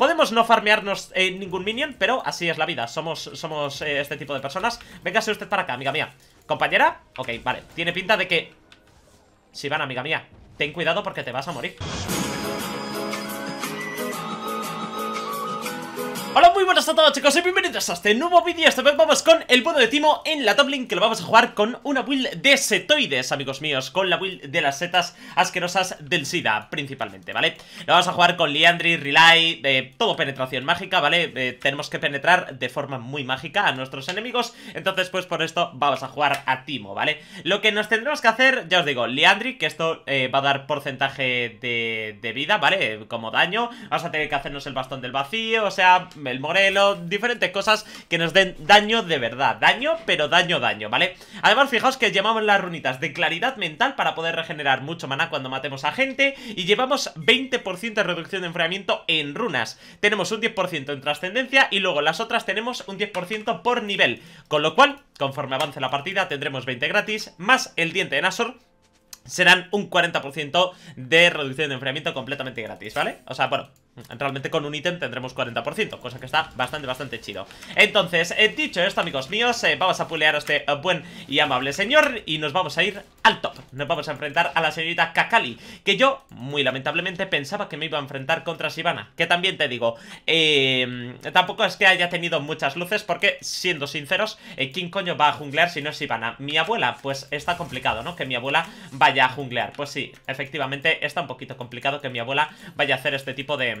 Podemos no farmearnos en eh, ningún minion, pero así es la vida. Somos, somos eh, este tipo de personas. Véngase usted para acá, amiga mía. ¿Compañera? Ok, vale. Tiene pinta de que... Si van, amiga mía, ten cuidado porque te vas a morir. Hola, muy buenas a todos chicos y bienvenidos a este nuevo vídeo Esta vez vamos con el bono de Timo en la top Que lo vamos a jugar con una build de setoides, amigos míos Con la build de las setas asquerosas del SIDA, principalmente, ¿vale? Lo vamos a jugar con Liandry, Relay, eh, todo penetración mágica, ¿vale? Eh, tenemos que penetrar de forma muy mágica a nuestros enemigos Entonces, pues por esto vamos a jugar a Timo, ¿vale? Lo que nos tendremos que hacer, ya os digo, Liandry Que esto eh, va a dar porcentaje de, de vida, ¿vale? Como daño Vamos a tener que hacernos el bastón del vacío, o sea el morelo, diferentes cosas que nos den daño de verdad. Daño, pero daño, daño, ¿vale? Además, fijaos que llevamos las runitas de claridad mental para poder regenerar mucho maná cuando matemos a gente y llevamos 20% de reducción de enfriamiento en runas. Tenemos un 10% en trascendencia y luego las otras tenemos un 10% por nivel. Con lo cual, conforme avance la partida, tendremos 20 gratis más el diente de Nasor serán un 40% de reducción de enfriamiento completamente gratis, ¿vale? O sea, bueno, Realmente con un ítem tendremos 40%, cosa que está bastante, bastante chido Entonces, eh, dicho esto, amigos míos, eh, vamos a pulear a este eh, buen y amable señor Y nos vamos a ir al top Nos vamos a enfrentar a la señorita Kakali Que yo, muy lamentablemente, pensaba que me iba a enfrentar contra Sivana Que también te digo, em, tampoco es que haya tenido muchas luces Porque, siendo sinceros, ¿quién coño va a junglear si no es Sivana? Mi abuela, pues está complicado, ¿no? Que mi abuela vaya a junglear Pues sí, efectivamente, está un poquito complicado que mi abuela vaya a hacer este tipo de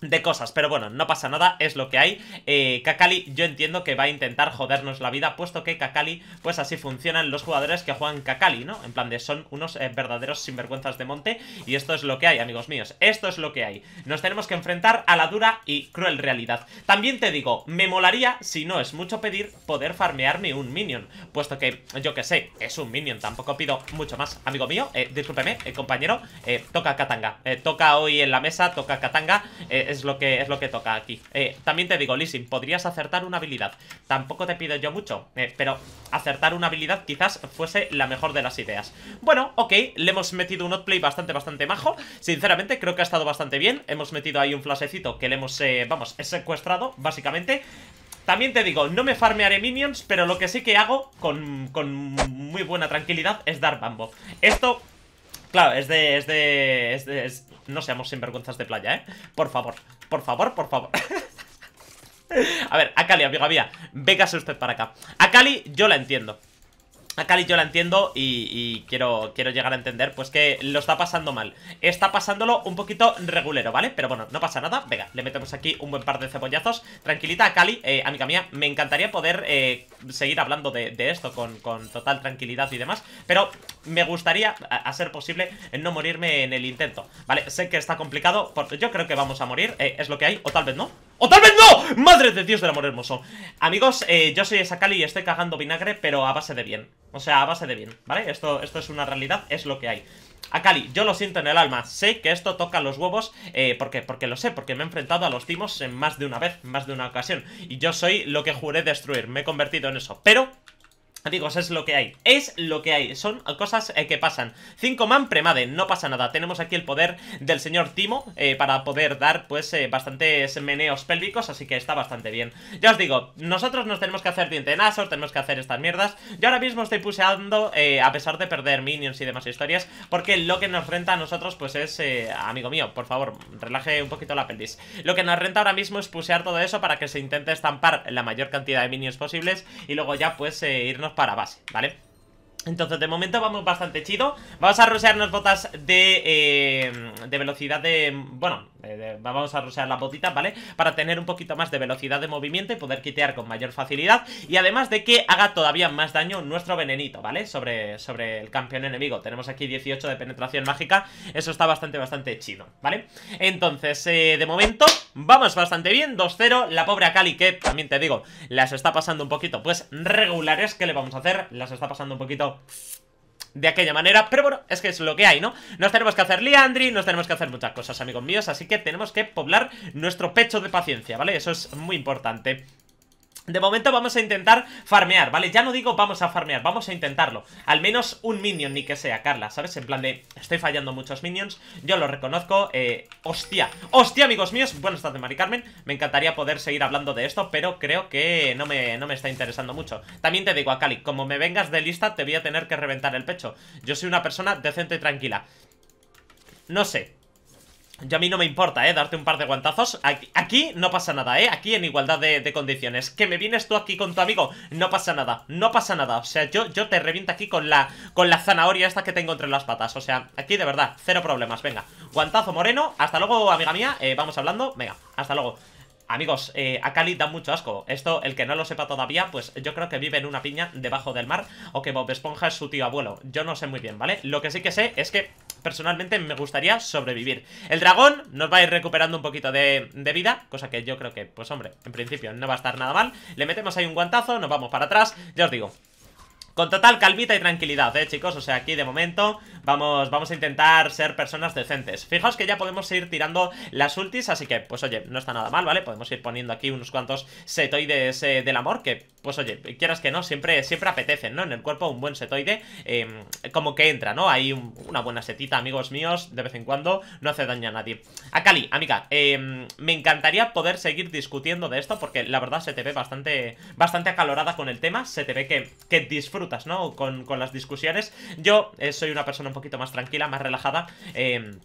de cosas, pero bueno, no pasa nada, es lo que hay eh, Kakali yo entiendo que va a intentar jodernos la vida, puesto que Kakali pues así funcionan los jugadores que juegan Kakali, ¿no? En plan de son unos eh, verdaderos sinvergüenzas de monte y esto es lo que hay, amigos míos, esto es lo que hay Nos tenemos que enfrentar a la dura y cruel realidad También te digo, me molaría, si no es mucho pedir, poder farmearme un minion Puesto que, yo que sé, es un minion, tampoco pido mucho más Amigo mío, eh, discúlpeme, eh, compañero, eh, toca Katanga Toca hoy en la mesa, toca Katanga, eh, es lo que, es lo que toca aquí. Eh, también te digo, Lissin, podrías acertar una habilidad. Tampoco te pido yo mucho, eh, pero acertar una habilidad quizás fuese la mejor de las ideas. Bueno, ok, le hemos metido un outplay bastante, bastante majo. Sinceramente, creo que ha estado bastante bien. Hemos metido ahí un flasecito que le hemos, eh, vamos, secuestrado, básicamente. También te digo, no me farmearé minions, pero lo que sí que hago con, muy buena tranquilidad es dar bambo. Esto Claro, es de, es de, no seamos sinvergüenzas de playa, ¿eh? Por favor, por favor, por favor. A ver, Akali, amiga mía, véngase usted para acá. Akali, yo la entiendo a Cali yo la entiendo y, quiero, quiero llegar a entender pues que lo está pasando mal. Está pasándolo un poquito regulero, ¿vale? Pero bueno, no pasa nada. Venga, le metemos aquí un buen par de cebollazos. Tranquilita Cali, eh, amiga mía. Me encantaría poder eh, seguir hablando de, esto con, total tranquilidad y demás. Pero me gustaría, a, ser posible, no morirme en el intento. Vale, sé que está complicado. Porque yo creo que vamos a morir. Eh, es lo que hay, o tal vez no. ¡O tal vez no! ¡Madre de Dios del amor hermoso! Amigos, eh, yo soy Sakali y estoy cagando vinagre, pero a base de bien. O sea, a base de bien, ¿vale? Esto, esto es una realidad, es lo que hay. Akali, yo lo siento en el alma, sé que esto toca los huevos, eh, ¿por qué? Porque lo sé, porque me he enfrentado a los timos en más de una vez, más de una ocasión, y yo soy lo que juré destruir, me he convertido en eso, pero Amigos, es lo que hay, es lo que hay, son cosas eh, que pasan 5 man premade, no pasa nada, tenemos aquí el poder del señor Timo eh, Para poder dar, pues, eh, bastantes meneos pélvicos, así que está bastante bien Ya os digo, nosotros nos tenemos que hacer de dientenazos, tenemos que hacer estas mierdas Yo ahora mismo estoy puseando, a pesar de perder minions y demás historias Porque lo que nos renta a nosotros, pues es, amigo mío, por favor, relaje un poquito la pelvis Lo que nos renta ahora mismo es pusear todo eso para que se intente estampar la mayor cantidad de minions posibles Y luego ya, pues, irnos para base, ¿vale? Entonces, de momento vamos bastante chido Vamos a rusearnos botas de, eh, de velocidad de... Bueno, eh, vamos a rusear la botita, ¿vale? Para tener un poquito más de velocidad de movimiento y poder quitear con mayor facilidad Y además de que haga todavía más daño nuestro venenito, ¿vale? Sobre, sobre el campeón enemigo Tenemos aquí 18 de penetración mágica Eso está bastante, bastante chido, ¿vale? Entonces, eh, de momento, vamos bastante bien 2-0, la pobre Akali que, también te digo, las está pasando un poquito Pues regulares, ¿qué le vamos a hacer? Las está pasando un poquito de aquella manera Pero bueno, es que es lo que hay, ¿no? Nos tenemos que hacer liandri, nos tenemos que hacer muchas cosas, amigos míos Así que tenemos que poblar nuestro pecho de paciencia, ¿vale? Eso es muy importante de momento vamos a intentar farmear, ¿vale? Ya no digo vamos a farmear, vamos a intentarlo Al menos un minion, ni que sea, Carla, ¿sabes? En plan de, estoy fallando muchos minions Yo lo reconozco, eh, hostia Hostia, amigos míos, buenas tardes, Mari Carmen Me encantaría poder seguir hablando de esto Pero creo que no me, no me está interesando mucho También te digo, Akali, como me vengas de lista Te voy a tener que reventar el pecho Yo soy una persona decente y tranquila No sé, yo a mí no me importa, ¿eh? Darte un par de guantazos Aquí, no pasa nada, ¿eh? Aquí en igualdad de, condiciones Que me vienes tú aquí con tu amigo No pasa nada, no pasa nada O sea, yo, yo te reviento aquí con la, con la zanahoria esta que tengo entre las patas O sea, aquí de verdad, cero problemas Venga, guantazo moreno Hasta luego, amiga mía eh, Vamos hablando Venga, hasta luego Amigos, eh, Cali da mucho asco. Esto, el que no lo sepa todavía, pues yo creo que vive en una piña debajo del mar o que Bob Esponja es su tío abuelo. Yo no sé muy bien, ¿vale? Lo que sí que sé es que personalmente me gustaría sobrevivir El dragón nos va a ir recuperando un poquito de, de vida Cosa que yo creo que, pues hombre, en principio no va a estar nada mal Le metemos ahí un guantazo, nos vamos para atrás Ya os digo, con total calmita y tranquilidad, eh, chicos O sea, aquí de momento vamos, vamos a intentar ser personas decentes Fijaos que ya podemos seguir tirando las ultis Así que, pues oye, no está nada mal, ¿vale? Podemos ir poniendo aquí unos cuantos setoides eh, del amor Que, pues oye, quieras que no, siempre, siempre apetecen, ¿no? En el cuerpo un buen setoide em, como que entra, ¿no? Hay una buena setita, amigos míos De vez en cuando, no hace daño a nadie Akali, amiga, em, me encantaría poder seguir discutiendo de esto Porque la verdad se te ve bastante, bastante acalorada con el tema Se te ve que, que disfrutas ¿no? Con, las discusiones. Yo eh, soy una persona un poquito más tranquila, más relajada. Em,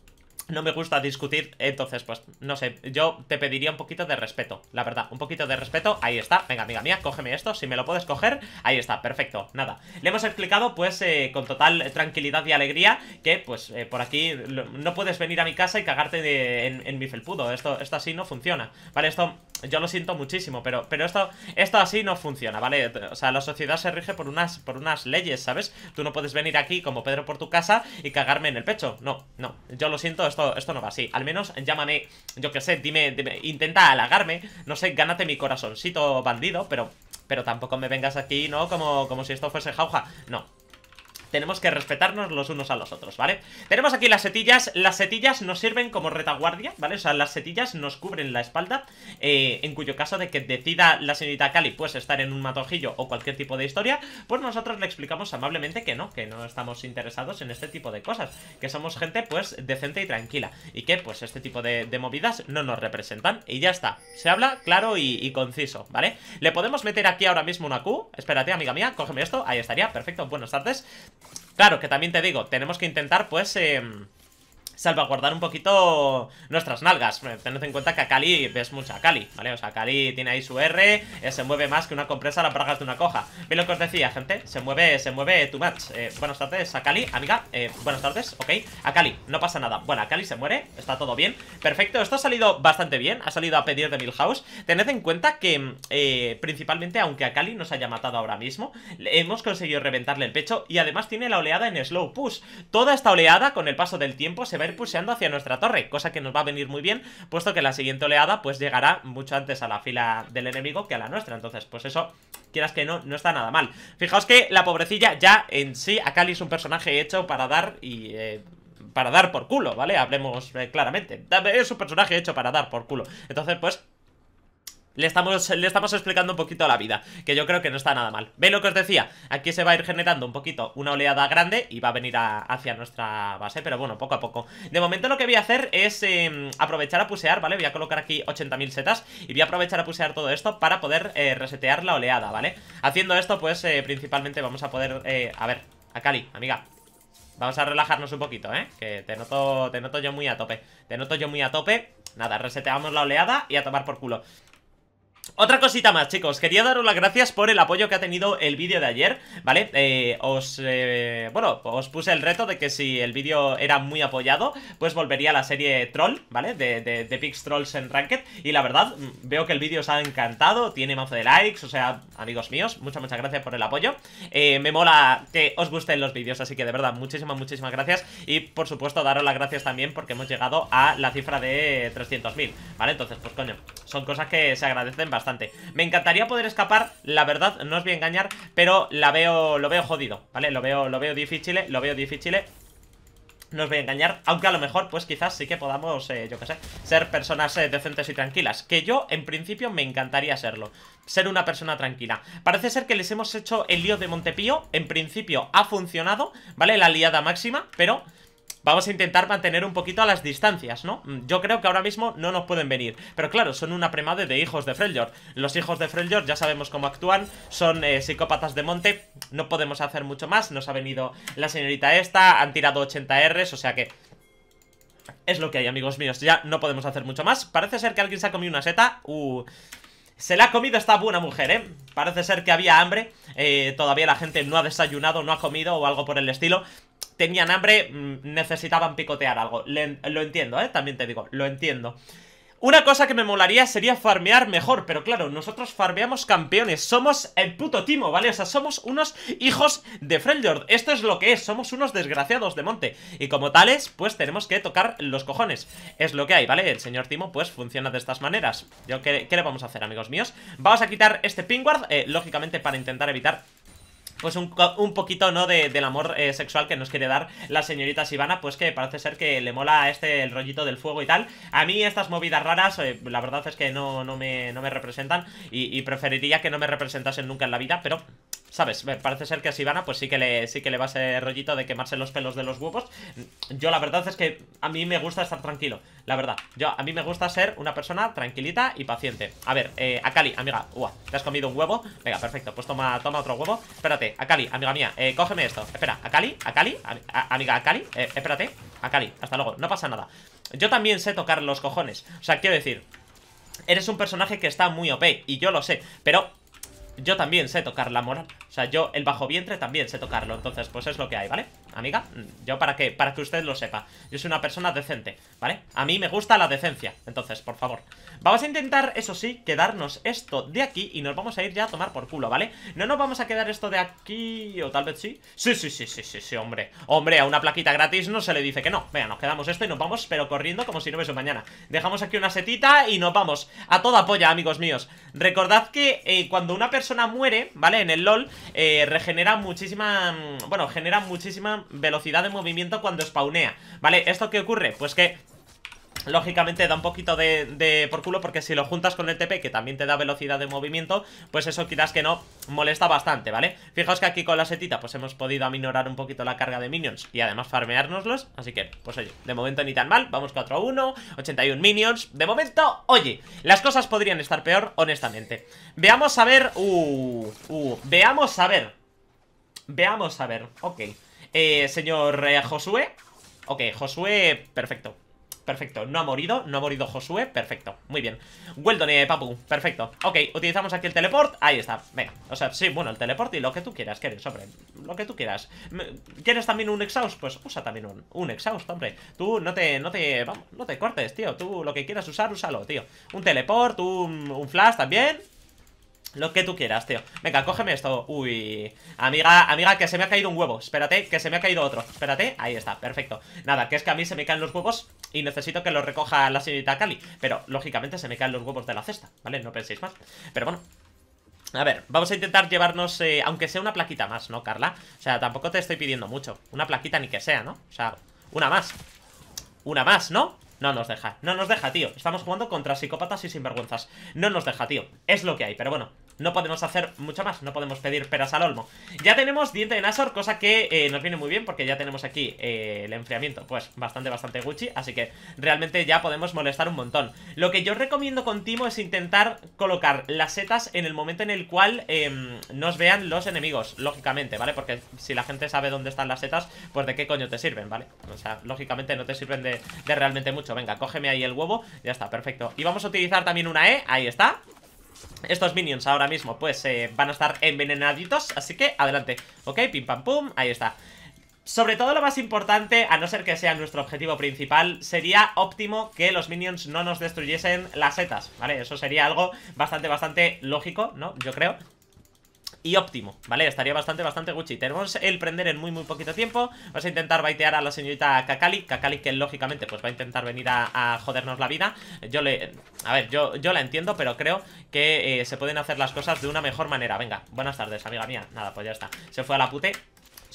no me gusta discutir, entonces pues no sé, yo te pediría un poquito de respeto, la verdad, un poquito de respeto, ahí está, venga amiga mía, cógeme esto, si me lo puedes coger, ahí está, perfecto, nada, le hemos explicado pues eh, con total tranquilidad y alegría que pues eh, por aquí no puedes venir a mi casa y cagarte en, en mi felpudo, esto, esto así no funciona, vale, esto yo lo siento muchísimo, pero, pero esto, esto así no funciona, ¿vale? O sea, la sociedad se rige por unas, por unas leyes, ¿sabes? Tú no puedes venir aquí como Pedro por tu casa y cagarme en el pecho. No, no. Yo lo siento, esto, esto no va así. Al menos llámame, yo qué sé, dime, intenta halagarme. No sé, gánate mi corazoncito bandido, pero pero tampoco me vengas aquí, ¿no? Como, como si esto fuese jauja. No, tenemos que respetarnos los unos a los otros, ¿vale? Tenemos aquí las setillas, las setillas nos sirven como retaguardia, ¿vale? O sea, las setillas nos cubren la espalda, eh, en cuyo caso de que decida la señorita Cali, pues estar en un matojillo o cualquier tipo de historia, pues nosotros le explicamos amablemente que no, que no estamos interesados en este tipo de cosas, que somos gente, pues, decente y tranquila, y que, pues, este tipo de, movidas no nos representan, y ya está, se habla claro y, y conciso, ¿vale? Le podemos meter aquí ahora mismo una Q, espérate, amiga mía, cógeme esto, ahí estaría, perfecto, buenas tardes Claro, que también te digo, tenemos que intentar, pues, eh, salvaguardar un poquito nuestras nalgas. Eh, tened en cuenta que a Cali ves mucha Cali ¿vale? O sea, Cali tiene ahí su R, eh, se mueve más que una compresa a las bragas de una coja. Ve lo que os decía, gente, se mueve, se mueve too much. Eh, buenas tardes a Cali amiga, eh, buenas tardes, ok. A Cali no pasa nada. Bueno, a se muere, está todo bien. Perfecto, esto ha salido bastante bien, ha salido a pedir de Milhouse. Tened en cuenta que, eh, principalmente, aunque a Cali nos haya matado ahora mismo, hemos conseguido reventarle el pecho y además tiene la oleada en slow push. Toda esta oleada, con el paso del tiempo, se va puseando hacia nuestra torre, cosa que nos va a venir muy bien, puesto que la siguiente oleada pues llegará mucho antes a la fila del enemigo que a la nuestra. Entonces, pues eso, quieras que no, no está nada mal. Fijaos que la pobrecilla ya en sí, Akali es un personaje hecho para dar y... Eh, para dar por culo, ¿vale? Hablemos eh, claramente. Es un personaje hecho para dar por culo. Entonces, pues, le estamos, le estamos explicando un poquito la vida, que yo creo que no está nada mal. ¿Veis lo que os decía? Aquí se va a ir generando un poquito una oleada grande y va a venir hacia nuestra base, pero bueno, poco a poco. De momento lo que voy a hacer es em, aprovechar a pusear, ¿vale? Voy a colocar aquí 80.000 setas y voy a aprovechar a pusear todo esto para poder eh, resetear la oleada, ¿vale? Haciendo esto, pues eh, principalmente vamos a poder... Eh, a ver, a Cali, amiga, Vamos a relajarnos un poquito, ¿eh? Que te noto, te noto yo muy a tope Te noto yo muy a tope Nada, reseteamos la oleada y a tomar por culo otra cosita más, chicos, quería daros las gracias por el apoyo que ha tenido el vídeo de ayer, ¿vale? Eh, os, eh, bueno, os puse el reto de que si el vídeo era muy apoyado, pues volvería a la serie Troll, ¿vale? De, de, Pix Trolls en Ranked, y la verdad, mm, veo que el vídeo os ha encantado, tiene mazo de likes, o sea, amigos míos, muchas, muchas gracias por el apoyo. Eh, me mola que os gusten los vídeos, así que de verdad, muchísimas, muchísimas gracias, y por supuesto, daros las gracias también porque hemos llegado a la cifra de 300.000, ¿vale? Entonces, pues coño, son cosas que se agradecen bastante. Me encantaría poder escapar, la verdad, no os voy a engañar Pero la veo, lo veo jodido, ¿vale? Lo veo, lo veo difícil, lo veo difícil no os voy a engañar, aunque a lo mejor pues quizás sí que podamos, eh, yo qué sé, ser personas eh, decentes y tranquilas, que yo en principio me encantaría serlo, ser una persona tranquila. Parece ser que les hemos hecho el lío de Montepío, en principio ha funcionado, ¿vale? La liada máxima, pero vamos a intentar mantener un poquito a las distancias, ¿no? Mm, yo creo que ahora mismo no nos pueden venir. Pero claro, son una premade de hijos de Freljord. Los hijos de Freljord ya sabemos cómo actúan, son eh, psicópatas de monte, no podemos hacer mucho más. Nos ha venido la señorita esta, han tirado 80 Rs, o sea que... Es lo que hay, amigos míos, ya no podemos hacer mucho más Parece ser que alguien se ha comido una seta Uh, se la ha comido esta buena mujer, ¿eh? Parece ser que había hambre eh, Todavía la gente no ha desayunado, no ha comido o algo por el estilo Tenían hambre, mm, necesitaban picotear algo Lo entiendo, ¿eh? También te digo, lo entiendo una cosa que me molaría sería farmear mejor, pero claro, nosotros farmeamos campeones, somos el puto timo, ¿vale? O sea, somos unos hijos de Freljord, esto es lo que es, somos unos desgraciados de monte Y como tales, pues tenemos que tocar los cojones, es lo que hay, ¿vale? El señor timo, pues, funciona de estas maneras Yo, ¿qué, le vamos a hacer, amigos míos? Vamos a quitar este pingward, eh, lógicamente para intentar evitar pues un, un poquito, ¿no? De, del amor eh, sexual que nos quiere dar la señorita Sivana, pues que parece ser que le mola este el rollito del fuego y tal. A mí estas movidas raras, eh, la verdad es que no, no, me, no me representan y preferiría que no me representasen nunca en la vida, pero ¿Sabes? parece ser que a Sivana pues sí que le, sí que le va ese rollito de quemarse los pelos de los huevos. Yo la verdad es que a mí me gusta estar tranquilo, la verdad. Yo, a mí me gusta ser una persona tranquilita y paciente. A ver, eh, Akali, amiga, uah, te has comido un huevo. Venga, perfecto, pues toma, toma otro huevo. Espérate, Akali, amiga mía, eh, cógeme esto. Espera, Akali, Akali, a, Cali, amiga Akali, eh, espérate, Akali, hasta luego, no pasa nada. Yo también sé tocar los cojones, o sea, quiero decir... Eres un personaje que está muy OP, y yo lo sé, pero yo también sé tocar la moral. O sea, yo el bajo vientre también sé tocarlo. Entonces, pues es lo que hay, ¿vale? amiga, yo para que, para que usted lo sepa, yo soy una persona decente, ¿vale? A mí me gusta la decencia, entonces, por favor. Vamos a intentar, eso sí, quedarnos esto de aquí y nos vamos a ir ya a tomar por culo, ¿vale? No nos vamos a quedar esto de aquí, o tal vez sí. Sí, sí, sí, sí, sí, sí, hombre. Hombre, a una plaquita gratis no se le dice que no. Venga, nos quedamos esto y nos vamos, pero corriendo como si no hubiese mañana. Dejamos aquí una setita y nos vamos a toda polla, amigos míos. Recordad que eh, cuando una persona muere, ¿vale? En el LOL, eh, regenera muchísima... Mm, bueno, genera muchísima velocidad de movimiento cuando spawnea ¿Vale? ¿Esto qué ocurre? Pues que Lógicamente da un poquito de, de, por culo porque si lo juntas con el TP, que también te da velocidad de movimiento, pues eso quizás que no molesta bastante, ¿vale? Fijaos que aquí con la setita pues hemos podido aminorar un poquito la carga de minions y además farmeárnoslos, así que, pues oye, de momento ni tan mal, vamos 4 a 1, 81 minions, de momento, oye, las cosas podrían estar peor, honestamente. Veamos a ver, uh, uh veamos a ver, veamos a ver, ok eh, señor eh, Josué Ok, Josué, perfecto Perfecto, no ha morido, no ha morido Josué Perfecto, muy bien Weldon, eh, Papu, perfecto Ok, utilizamos aquí el teleport, ahí está, venga O sea, sí, bueno, el teleport y lo que tú quieras, querido, hombre Lo que tú quieras mm, ¿Quieres también un exhaust? Pues usa también un, exhaust, hombre Tú no te, no te, vamos, no te cortes, tío Tú lo que quieras usar, úsalo, tío Un teleport, un, un flash también lo que tú quieras, tío Venga, cógeme esto Uy Amiga, amiga, que se me ha caído un huevo Espérate, que se me ha caído otro Espérate, ahí está, perfecto Nada, que es que a mí se me caen los huevos Y necesito que los recoja la señorita Cali Pero, lógicamente, se me caen los huevos de la cesta ¿Vale? No penséis más Pero bueno a ver, vamos a intentar llevarnos, eh, aunque sea una plaquita más, ¿no, Carla? O sea, tampoco te estoy pidiendo mucho Una plaquita ni que sea, ¿no? O sea, una más Una más, ¿no? No nos deja, no nos deja, tío Estamos jugando contra psicópatas y sinvergüenzas No nos deja, tío Es lo que hay, pero bueno no podemos hacer mucho más, no podemos pedir peras al olmo Ya tenemos diente de Nasor, cosa que eh, nos viene muy bien porque ya tenemos aquí eh, el enfriamiento Pues bastante, bastante Gucci, así que realmente ya podemos molestar un montón Lo que yo recomiendo con Timo es intentar colocar las setas en el momento en el cual em, nos vean los enemigos Lógicamente, ¿vale? Porque si la gente sabe dónde están las setas, pues de qué coño te sirven, ¿vale? O sea, lógicamente no te sirven de, de realmente mucho Venga, cógeme ahí el huevo, ya está, perfecto Y vamos a utilizar también una E, ahí está estos minions ahora mismo pues eh, van a estar envenenaditos Así que adelante, ok, pim pam pum, ahí está sobre todo lo más importante, a no ser que sea nuestro objetivo principal, sería óptimo que los minions no nos destruyesen las setas, ¿vale? Eso sería algo bastante, bastante lógico, ¿no? Yo creo y óptimo, ¿vale? Estaría bastante, bastante Gucci Tenemos el prender en muy, muy poquito tiempo Vamos a intentar baitear a la señorita Kakali Kakali que lógicamente pues va a intentar venir a, jodernos la vida Yo le... A ver, yo, yo la entiendo, pero creo que eh, se pueden hacer las cosas de una mejor manera Venga, buenas tardes, amiga mía Nada, pues ya está Se fue a la pute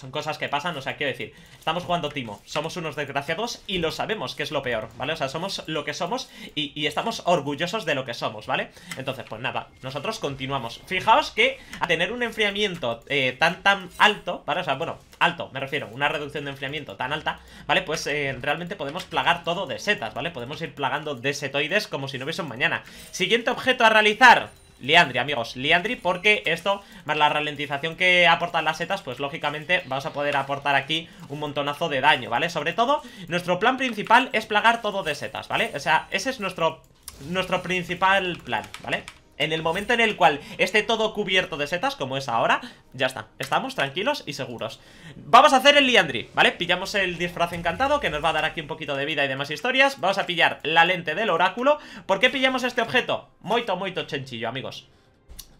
son cosas que pasan, o sea, quiero decir, estamos jugando Timo, somos unos desgraciados y lo sabemos, que es lo peor, ¿vale? O sea, somos lo que somos y, estamos orgullosos de lo que somos, ¿vale? Entonces, pues nada, nosotros continuamos. Fijaos que a tener un enfriamiento eh, tan, tan alto, ¿vale? O sea, bueno, alto, me refiero, una reducción de enfriamiento tan alta, ¿vale? Pues eh, realmente podemos plagar todo de setas, ¿vale? Podemos ir plagando de setoides como si no hubiese un mañana. Siguiente objeto a realizar, Liandri, amigos, Liandri porque esto, más la ralentización que aportan las setas, pues lógicamente vamos a poder aportar aquí un montonazo de daño, ¿vale? Sobre todo, nuestro plan principal es plagar todo de setas, ¿vale? O sea, ese es nuestro, nuestro principal plan, ¿vale? En el momento en el cual esté todo cubierto de setas, como es ahora, ya está. Estamos tranquilos y seguros. Vamos a hacer el liandri, ¿vale? Pillamos el disfraz encantado, que nos va a dar aquí un poquito de vida y demás historias. Vamos a pillar la lente del oráculo. ¿Por qué pillamos este objeto? Moito, moito chenchillo, amigos.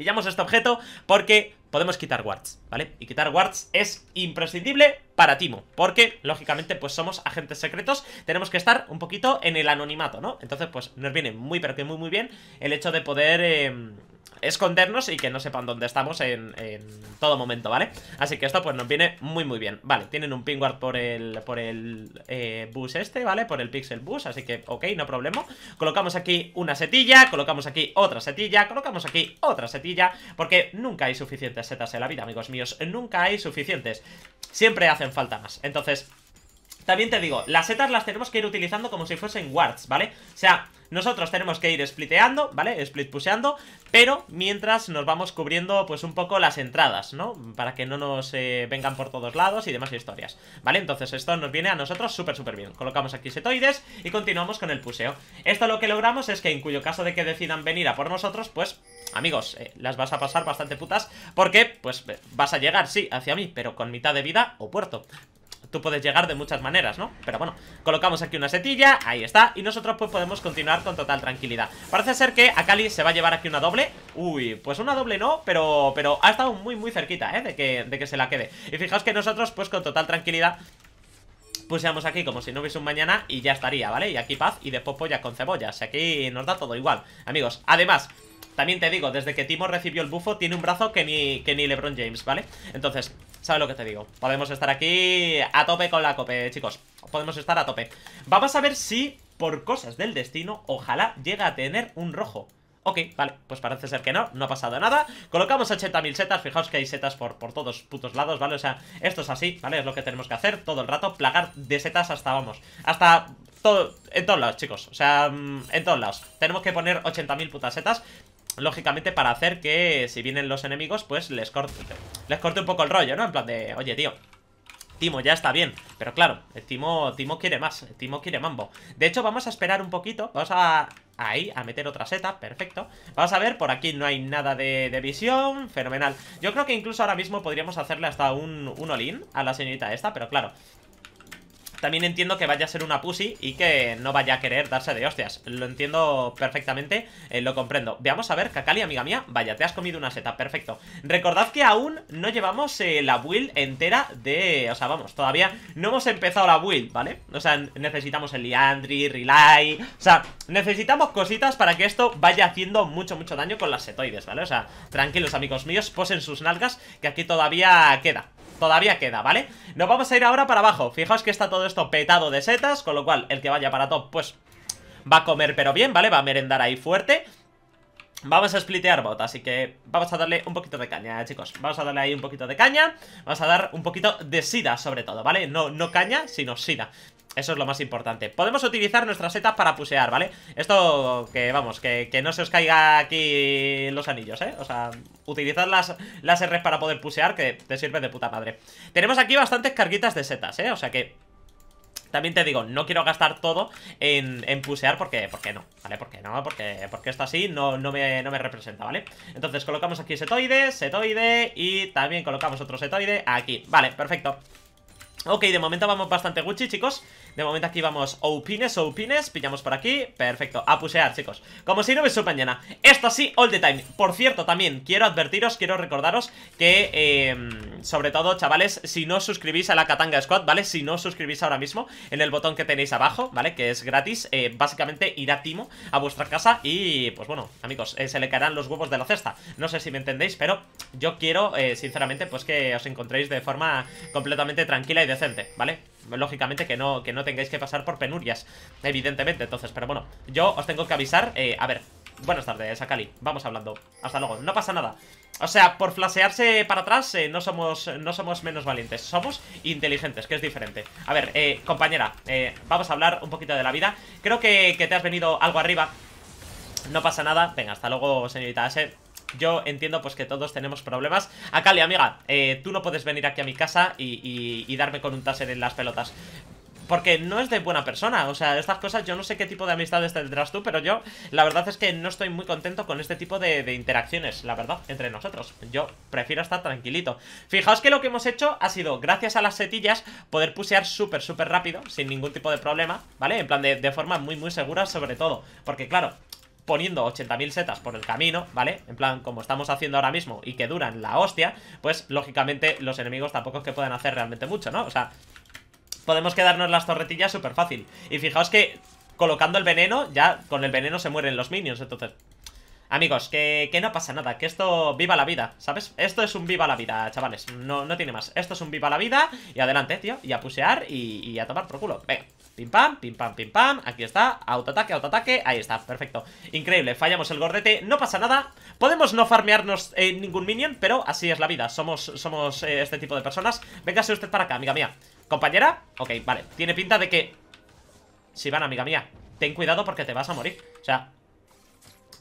Pillamos este objeto porque podemos quitar wards, ¿vale? Y quitar wards es imprescindible para Timo, porque, lógicamente, pues somos agentes secretos, tenemos que estar un poquito en el anonimato, ¿no? Entonces, pues nos viene muy, pero que muy, muy bien el hecho de poder... Em, escondernos y que no sepan dónde estamos en, todo momento, ¿vale? Así que esto pues nos viene muy muy bien Vale, tienen un pingward por el, por el eh, bus este, ¿vale? Por el pixel bus, así que ok, no problema Colocamos aquí una setilla, colocamos aquí otra setilla, colocamos aquí otra setilla Porque nunca hay suficientes setas en la vida, amigos míos, nunca hay suficientes Siempre hacen falta más, entonces... También te digo, las setas las tenemos que ir utilizando como si fuesen wards, ¿vale? O sea, nosotros tenemos que ir spliteando, ¿vale? Split puseando, pero mientras nos vamos cubriendo pues un poco las entradas, ¿no? Para que no nos eh, vengan por todos lados y demás historias, ¿vale? Entonces esto nos viene a nosotros súper súper bien. Colocamos aquí setoides y continuamos con el puseo. Esto lo que logramos es que en cuyo caso de que decidan venir a por nosotros, pues amigos, eh, las vas a pasar bastante putas porque pues vas a llegar, sí, hacia mí, pero con mitad de vida o puerto tú puedes llegar de muchas maneras, ¿no? Pero bueno, colocamos aquí una setilla, ahí está Y nosotros pues podemos continuar con total tranquilidad Parece ser que Akali se va a llevar aquí una doble Uy, pues una doble no, pero, pero ha estado muy muy cerquita, ¿eh? De que, de que se la quede Y fijaos que nosotros pues con total tranquilidad pusiéramos aquí como si no hubiese un mañana y ya estaría, ¿vale? Y aquí paz y después polla con cebolla. cebollas, aquí nos da todo igual, amigos. Además, también te digo, desde que Timo recibió el bufo tiene un brazo que ni, que ni LeBron James, ¿vale? Entonces, ¿Sabes lo que te digo? Podemos estar aquí a tope con la cope, chicos Podemos estar a tope Vamos a ver si, por cosas del destino Ojalá llega a tener un rojo Ok, vale, pues parece ser que no, no ha pasado nada Colocamos 80.000 setas, fijaos que hay setas por, por todos putos lados, ¿vale? O sea, esto es así, ¿vale? Es lo que tenemos que hacer todo el rato Plagar de setas hasta, vamos, hasta todo, en todos lados, chicos O sea, mm, en todos lados Tenemos que poner 80.000 putas setas lógicamente para hacer que si vienen los enemigos, pues les corte, les un poco el rollo, ¿no? En plan de, oye, tío, Timo ya está bien, pero claro, el eh, Timo, Timo quiere más, el eh, Timo quiere mambo. De hecho, vamos a esperar un poquito, vamos a ahí, a meter otra seta, perfecto. Vamos a ver, por aquí no hay nada de, visión, fenomenal. Yo creo que incluso ahora mismo podríamos hacerle hasta un, un a la señorita esta, pero claro, también entiendo que vaya a ser una pussy y que no vaya a querer darse de hostias. Lo entiendo perfectamente, eh, lo comprendo. Veamos a ver, Kakali, amiga mía, vaya, te has comido una seta, perfecto. Recordad que aún no llevamos eh, la build entera de... O sea, vamos, todavía no hemos empezado la build, ¿vale? O sea, necesitamos el liandri, Relay... O sea, necesitamos cositas para que esto vaya haciendo mucho, mucho daño con las setoides, ¿vale? O sea, tranquilos, amigos míos, posen sus nalgas, que aquí todavía queda todavía queda, ¿vale? Nos vamos a ir ahora para abajo Fijaos que está todo esto petado de setas Con lo cual, el que vaya para top, pues va a comer pero bien, ¿vale? Va a merendar ahí fuerte Vamos a splitear bot, así que vamos a darle un poquito de caña, chicos Vamos a darle ahí un poquito de caña Vamos a dar un poquito de sida, sobre todo, ¿vale? No, no caña, sino sida eso es lo más importante Podemos utilizar nuestras setas para pusear, ¿vale? Esto, que vamos, que, no se os caiga aquí los anillos, ¿eh? O sea, utilizad las, las R's para poder pusear Que te sirve de puta madre Tenemos aquí bastantes carguitas de setas, ¿eh? O sea que también te digo, no quiero gastar todo en, en pusear ¿Por qué no, ¿vale? Porque no, porque, porque esto así no, no, no me representa, ¿vale? Entonces colocamos aquí setoide, setoide y también colocamos otro setoide aquí, vale, perfecto Ok, de momento vamos bastante Gucci, chicos de momento aquí vamos opines, opines Pillamos por aquí, perfecto, a pusear chicos Como si no me supan mañana Esto sí, all the time, por cierto también Quiero advertiros, quiero recordaros que em, Sobre todo chavales Si no suscribís a la Katanga Squad, ¿vale? Si no os suscribís ahora mismo en el botón que tenéis abajo ¿Vale? Que es gratis, eh, básicamente irá Timo a vuestra casa y pues bueno Amigos, eh, se le caerán los huevos de la cesta No sé si me entendéis, pero yo quiero eh, Sinceramente pues que os encontréis de forma Completamente tranquila y decente, ¿vale? lógicamente que no, que no tengáis que pasar por penurias, evidentemente, entonces, pero bueno, yo os tengo que avisar, eh, a ver, buenas tardes, Akali, vamos hablando, hasta luego, no pasa nada. O sea, por flasearse para atrás eh, no, somos, no somos menos valientes, somos inteligentes, que es diferente. A ver, eh, compañera, vamos a hablar un poquito de la vida. Creo que, que te has venido algo arriba, no pasa nada. Venga, hasta luego, señorita ese yo entiendo pues que todos tenemos problemas. Akali, amiga, eh, tú no puedes venir aquí a mi casa y, darme con un taser en las pelotas. Porque no es de buena persona, o sea, estas cosas yo no sé qué tipo de amistades tendrás tú, pero yo la verdad es que no estoy muy contento con este tipo de, interacciones, la verdad, entre nosotros. Yo prefiero estar tranquilito. Fijaos que lo que hemos hecho ha sido, gracias a las setillas, poder pusear súper, súper rápido, sin ningún tipo de problema, ¿vale? En plan de forma muy, muy segura sobre todo. Porque claro, poniendo 80.000 setas por el camino, ¿vale? En plan, como estamos haciendo ahora mismo y que duran la hostia, pues lógicamente los enemigos tampoco es que puedan hacer realmente mucho, ¿no? O sea, podemos quedarnos las torretillas súper fácil. Y fijaos que colocando el veneno, ya con el veneno se mueren los minions, entonces... Amigos, que, no pasa nada, que esto viva la vida, ¿sabes? Esto es un viva la vida, chavales, no, no tiene más. Esto es un viva la vida y adelante, tío, y a pusear y a tomar por culo. Venga. Pim pam, pim pam, pim pam Aquí está, autoataque, autoataque Ahí está, perfecto Increíble, fallamos el gordete No pasa nada Podemos no farmearnos en eh, ningún minion Pero así es la vida Somos, somos eh, este tipo de personas Véngase usted para acá, amiga mía ¿Compañera? Ok, vale Tiene pinta de que... Si van, amiga mía Ten cuidado porque te vas a morir O sea,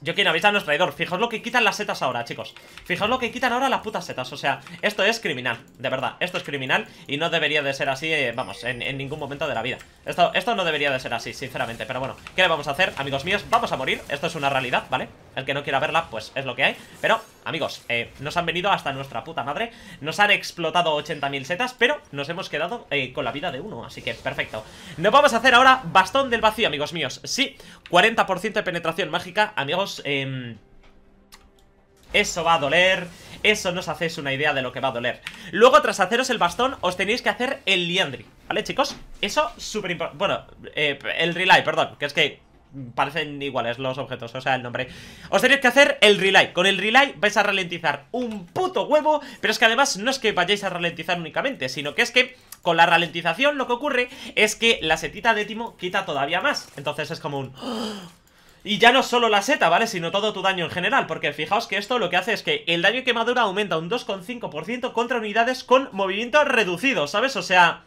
yo quiero avisarnos traidor. Fijaos lo que quitan las setas ahora, chicos. Fijaos lo que quitan ahora las putas setas. O sea, esto es criminal. De verdad, esto es criminal y no debería de ser así, eh, vamos, en, ningún momento de la vida. Esto, esto no debería de ser así, sinceramente. Pero bueno, ¿qué le vamos a hacer, amigos míos? Vamos a morir. Esto es una realidad, ¿vale? vale el que no quiera verla, pues es lo que hay Pero, amigos, eh, nos han venido hasta nuestra puta madre Nos han explotado 80.000 setas Pero nos hemos quedado eh, con la vida de uno Así que, perfecto Nos vamos a hacer ahora bastón del vacío, amigos míos Sí, 40% de penetración mágica Amigos, em, Eso va a doler Eso no os hacéis una idea de lo que va a doler Luego tras haceros el bastón Os tenéis que hacer el liandri ¿Vale chicos? Eso súper importante Bueno, eh, el relay, perdón Que es que parecen iguales los objetos, o sea, el nombre. Os tenéis que hacer el relay. Con el relay vais a ralentizar un puto huevo, pero es que además no es que vayáis a ralentizar únicamente, sino que es que con la ralentización lo que ocurre es que la setita de Timo quita todavía más. Entonces es como un... ¡Oh! Y ya no solo la seta, ¿vale? Sino todo tu daño en general, porque fijaos que esto lo que hace es que el daño de quemadura aumenta un 2,5% contra unidades con movimiento reducido, ¿sabes? O sea...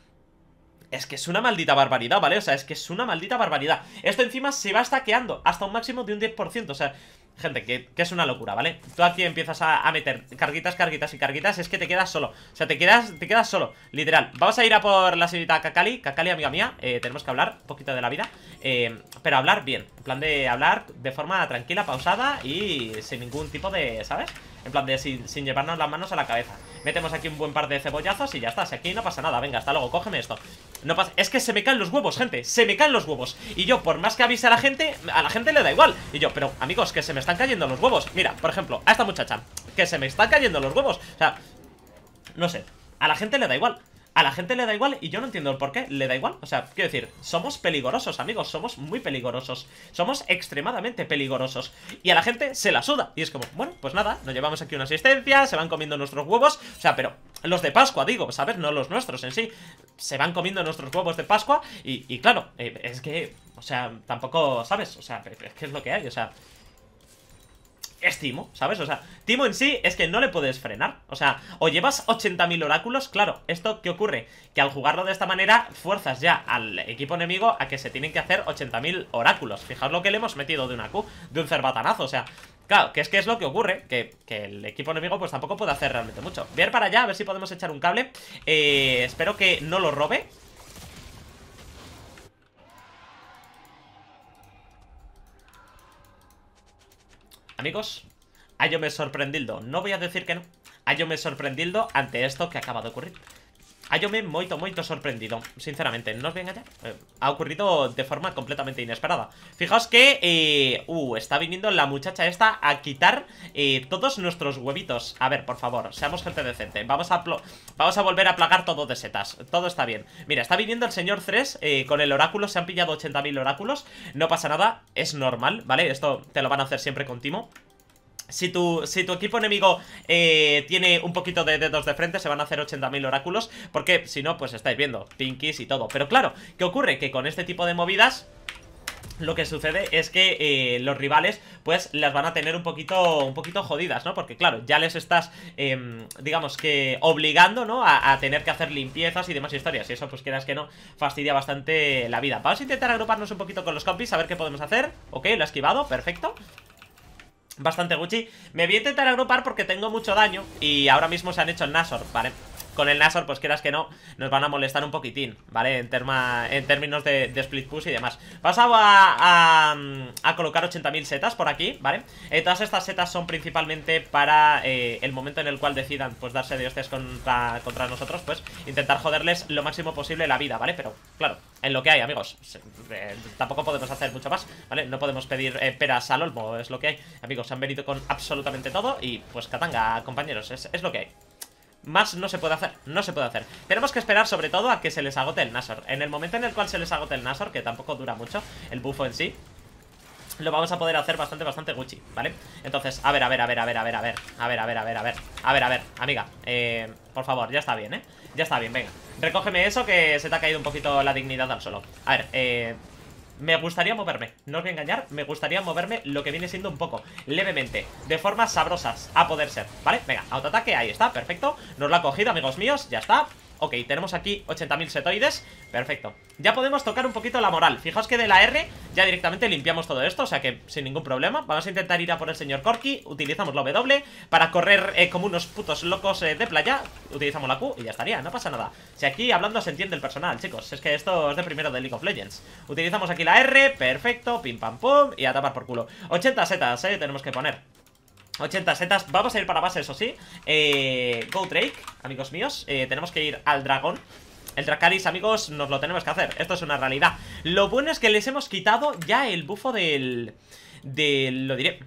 Es que es una maldita barbaridad, ¿vale? O sea, es que es una maldita barbaridad Esto encima se va stackeando hasta un máximo de un 10% O sea, gente, que, es una locura, ¿vale? Tú aquí empiezas a, a, meter carguitas, carguitas y carguitas Es que te quedas solo O sea, te quedas, te quedas solo, literal Vamos a ir a por la señorita Kakali Kakali, amiga mía eh, Tenemos que hablar un poquito de la vida eh, Pero hablar bien En plan de hablar de forma tranquila, pausada Y sin ningún tipo de, ¿sabes? En plan de sin, llevarnos las manos a la cabeza Metemos aquí un buen par de cebollazos y ya está Si aquí no pasa nada, venga, hasta luego, cógeme esto no Es que se me caen los huevos, gente, se me caen los huevos Y yo, por más que avise a la gente, a la gente le da igual Y yo, pero amigos, que se me están cayendo los huevos Mira, por ejemplo, a esta muchacha Que se me están cayendo los huevos O sea, no sé, a la gente le da igual a la gente le da igual y yo no entiendo el por qué le da igual. O sea, quiero decir, somos peligrosos, amigos, somos muy peligrosos. Somos extremadamente peligrosos. Y a la gente se la suda. Y es como, bueno, pues nada, nos llevamos aquí una asistencia, se van comiendo nuestros huevos. O sea, pero los de Pascua, digo, ¿sabes? No los nuestros en sí. Se van comiendo nuestros huevos de Pascua y, claro, eh, es que, o sea, tampoco, ¿sabes? O sea, ¿qué que es lo que hay, o sea es Timo, ¿sabes? O sea, Timo en sí es que no le puedes frenar. O sea, o llevas 80.000 oráculos, claro, ¿esto qué ocurre? Que al jugarlo de esta manera fuerzas ya al equipo enemigo a que se tienen que hacer 80.000 oráculos. Fijaos lo que le hemos metido de una Q, de un cerbatanazo, o sea... Claro, que es que es lo que ocurre, que, el equipo enemigo pues tampoco puede hacer realmente mucho Ver para allá, a ver si podemos echar un cable eh, Espero que no lo robe, Amigos, a yo me sorprendildo. No voy a decir que no. A yo me sorprendildo ante esto que acaba de ocurrir. Ah, yo me moito, moito sorprendido Sinceramente, no os voy a eh, Ha ocurrido de forma completamente inesperada Fijaos que, eh, uh, está viniendo la muchacha esta a quitar eh, Todos nuestros huevitos A ver, por favor, seamos gente decente Vamos a, vamos a volver a plagar todo de setas Todo está bien Mira, está viniendo el señor 3 con el oráculo Se han pillado 80.000 oráculos No pasa nada, es normal, ¿vale? Esto te lo van a hacer siempre con Timo si tu, si tu equipo enemigo eh, tiene un poquito de dedos de frente, se van a hacer 80.000 oráculos. Porque si no, pues estáis viendo, pinkies y todo. Pero claro, ¿qué ocurre? Que con este tipo de movidas lo que sucede es que eh, los rivales pues las van a tener un poquito un poquito jodidas, ¿no? Porque claro, ya les estás em, digamos que obligando, ¿no? A, a, tener que hacer limpiezas y demás historias y eso pues quieras que no fastidia bastante la vida. Vamos a intentar agruparnos un poquito con los compis, a ver qué podemos hacer. Ok, lo ha esquivado, perfecto. Bastante Gucci Me voy a intentar agrupar porque tengo mucho daño Y ahora mismo se han hecho el Nasor, vale con el Nasor, pues quieras que no, nos van a molestar un poquitín, ¿vale? En, en términos de, split push y demás. Pasaba a, a, colocar 80.000 setas por aquí, ¿vale? Eh, todas estas setas son principalmente para eh, el momento en el cual decidan, pues, darse de hostias contra, contra nosotros, pues, intentar joderles lo máximo posible la vida, ¿vale? Pero, claro, en lo que hay, amigos. Eh, tampoco podemos hacer mucho más, ¿vale? No podemos pedir peras al olmo, es lo que hay. Amigos, han venido con absolutamente todo y pues Katanga, compañeros, es lo que hay. Más no se puede hacer, no se puede hacer Tenemos que esperar sobre todo a que se les agote el Nasor En el momento en el cual se les agote el Nasor Que tampoco dura mucho el bufo en sí lo vamos a poder hacer bastante, bastante Gucci, ¿vale? Entonces, a ver, a ver, a ver, a ver, a ver, a ver A ver, a ver, a ver, a ver, a ver, a ver, amiga Por favor, ya está bien, ¿eh? Ya está bien, venga Recógeme eso que se te ha caído un poquito la dignidad al solo A ver, eh, me gustaría moverme, no os voy a engañar Me gustaría moverme lo que viene siendo un poco Levemente, de formas sabrosas, a poder ser ¿Vale? Venga, autoataque, ahí está, perfecto Nos lo ha cogido, amigos míos, ya está Ok, tenemos aquí 80.000 setoides Perfecto Ya podemos tocar un poquito la moral Fijaos que de la R ya directamente limpiamos todo esto O sea que sin ningún problema Vamos a intentar ir a por el señor Corky Utilizamos la W Para correr eh, como unos putos locos eh, de playa Utilizamos la Q y ya estaría No pasa nada Si aquí hablando se entiende el personal, chicos Es que esto es de primero de League of Legends Utilizamos aquí la R Perfecto Pim pam pum Y a tapar por culo 80 setas, eh Tenemos que poner 80 setas, vamos a ir para base, eso sí eh, Go Drake, amigos míos eh, Tenemos que ir al dragón el Dracaris, amigos, nos lo tenemos que hacer Esto es una realidad Lo bueno es que les hemos quitado ya el bufo del... Del... Lo diré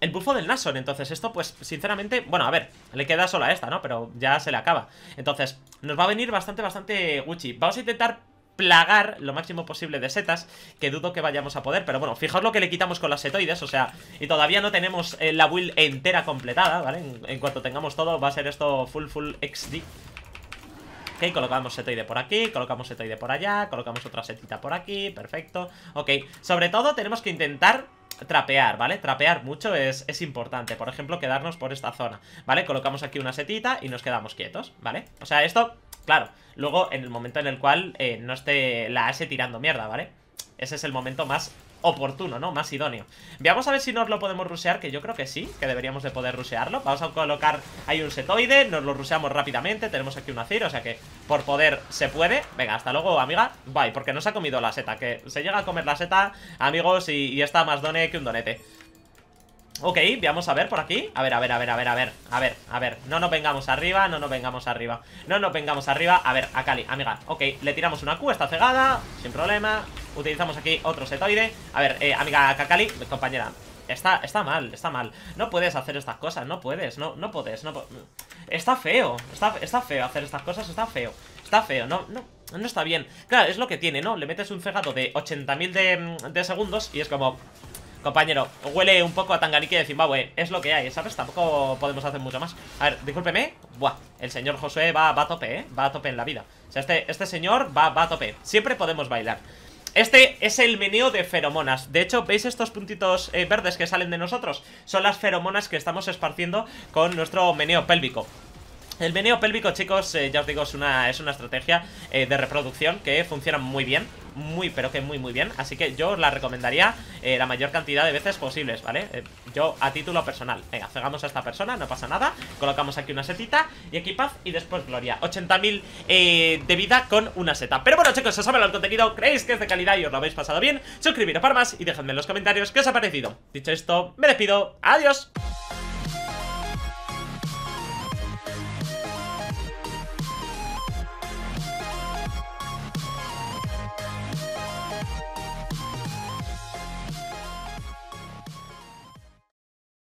el bufo del Nason, entonces esto pues sinceramente, bueno a ver, le queda sola esta, ¿no? Pero ya se le acaba Entonces, nos va a venir bastante, bastante Gucci Vamos a intentar plagar lo máximo posible de setas Que dudo que vayamos a poder, pero bueno, fijaros lo que le quitamos con las setoides, o sea Y todavía no tenemos eh, la build entera completada, ¿vale? En, en, cuanto tengamos todo va a ser esto full full XD Ok, colocamos setoide por aquí, colocamos setoide por allá Colocamos otra setita por aquí, perfecto Ok, sobre todo tenemos que intentar trapear, ¿vale? Trapear mucho es, es, importante, por ejemplo, quedarnos por esta zona, ¿vale? Colocamos aquí una setita y nos quedamos quietos, ¿vale? O sea, esto Claro, luego en el momento en el cual eh, no esté la S tirando mierda, ¿vale? Ese es el momento más oportuno, ¿no? Más idóneo Veamos a ver si nos lo podemos rusear, que yo creo que sí Que deberíamos de poder rusearlo Vamos a colocar ahí un setoide, nos lo ruseamos rápidamente Tenemos aquí un acir, o sea que por poder se puede Venga, hasta luego, amiga Bye, porque no se ha comido la seta Que se llega a comer la seta, amigos, y, y está más done que un donete Ok, vamos a ver por aquí A ver, a ver, a ver, a ver, a ver A ver, a ver No nos vengamos arriba No nos vengamos arriba No nos vengamos arriba A ver, a Cali, amiga Ok, le tiramos una Q Está cegada Sin problema Utilizamos aquí otro setoide A ver, eh, amiga mi Compañera Está, está mal, está mal No puedes hacer estas cosas No puedes, no, no puedes no Está feo está, está feo hacer estas cosas Está feo Está feo No, no no está bien Claro, es lo que tiene, ¿no? Le metes un cegado de 80.000 de, de segundos Y es como... Compañero, huele un poco a Tanganique de Zimbabue Es lo que hay, ¿sabes? Tampoco podemos hacer mucho más A ver, discúlpeme Buah, el señor Josué va, va a tope, ¿eh? Va a tope en la vida O sea, este, este señor va, va a tope Siempre podemos bailar este es el meneo de feromonas De hecho, ¿veis estos puntitos eh, verdes que salen de nosotros? Son las feromonas que estamos esparciendo con nuestro meneo pélvico el meneo pélvico, chicos, eh, ya os digo, es una, es una estrategia eh, de reproducción que funciona muy bien muy, pero que muy, muy bien Así que yo os la recomendaría eh, la mayor cantidad de veces posibles, ¿vale? Eh, yo a título personal Venga, cegamos a esta persona, no pasa nada Colocamos aquí una setita y aquí y después gloria 80.000 eh, de vida con una seta Pero bueno chicos, os ha el contenido Creéis que es de calidad y os lo habéis pasado bien Suscribiros para más y dejadme en los comentarios qué os ha parecido Dicho esto, me despido, adiós